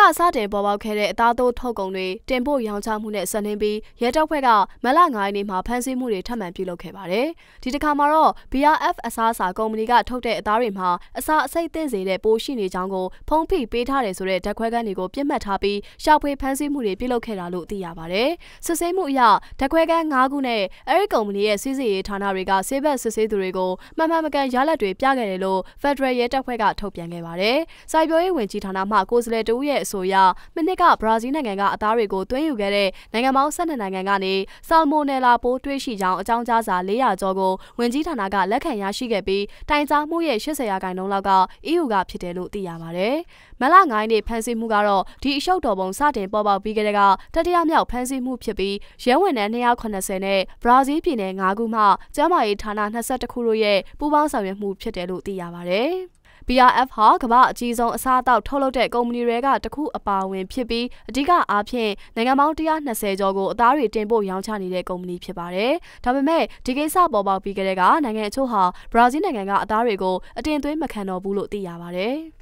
ကစတင်ပေါ်ပေါက်ခဲ့တဲ့အသားသိုးထုတ်ကုန်တွေတင်ပို့ရောင်းချမှုနဲ့ဆက်နှင်းပြီးရဲတပ်ဖွဲ့ကမလ9ရက်နေ့မှာဖမ်းဆီးမှုတွေထပ်မံပြုလုပ်ခဲ့ပါတယ်။ဒီတစ်ခါမှာတော့ BRF အစားအစာကုမ္ပဏီကထုတ်တဲ့အသားတွေမှာအစာအစိတ်သင့်စေတဲ့ပိုးရှိနေကြောင်းကိုဖုံးဖိပေးထားတယ်ဆိုတဲ့ဓာတ်ခွဲခန်းတွေကိုပြစ်မှတ်ထားပြီးရှာဖွေဖမ်းဆီးမှုတွေပြုလုပ်ခဲ့တာလို့သိရပါတယ်။စစ်ဆေးမှုအရဓာတ်ခွဲခန်း9ခုနဲ့အဲဒီကုမ္ပဏီရဲ့စစ်ဆေးရေးဌာနတွေကဆေးဘက်စစ်ဆေးသူတွေကိုမှန်မှန်မကန်ရလဒ်တွေပြခဲ့တယ်လို့ Federal ရဲတပ်ဖွဲ့ကထုတ်ပြန်ခဲ့ပါတယ်။စိုက်ပျိုးရေးဝန်ကြီးဌာနမှကိုယ်စားလှယ်တဦးရဲ့အဆိုအရမနစ်ကဘရာဇီးနိုင်ငံကအသားတွေကိုသွင်းယူခဲ့တဲ့နိုင်ငံပေါင်း၁၂နိုင်ငံကနေဆာမိုနယ်လာပိုးတွေ့ရှိကြောင်းအကြောင်းကြားစာ400ကျော်ကိုဝန်ကြီးဌာနကလက်ခံရရှိခဲ့ပြီးတိုင်ကြားမှုရဲ့80ရာခိုင်နှုန်းလောက်က EU ကဖြစ်တယ်လို့သိရပါတယ်။မလ9ရက်နေ့ဖမ်းဆီးမှုကတော့ဒီအရှုပ်တော်ပုံစတင်ပေါ်ပေါက်ပြီးခဲ့တဲ့ကတတိယမြောက်ဖမ်းဆီးမှုဖြစ်ပြီးရဲဝန်ထမ်း280နဲ့ဘရာဇီးပြည်နယ်9ခုမှကျန်းမာရေးဌာန21ခုတို့ရဲ့ပူးပေါင်းဆောင်ရွက်မှုဖြစ်တယ်လို့သိရပါတယ်။ BRF ဟာကမ္ဘာအကြီးဆုံးအစားအသောက်ထုတ်လုပ်တဲ့ကုမ္ပဏီတွေကတစ်ခုအပါအဝင် ဖြစ်ပြီးအဓိကအားဖြင့်နိုင်ငံပေါင်း120ကျော်ကိုအသားတွေတင်ပို့ရောင်းချနေတဲ့ကုမ္ပဏီဖြစ်ပါတယ်။ဒါပေမဲ့ဒီကိစ္စပေါ်ပေါက်ပြီးကြတဲ့ကနိုင်ငံအချို့ဟာဘရာဇီးနိုင်ငံကအသားတွေကိုအတင်သွင်းမခံတော့ဘူးလို့သိရပါတယ်။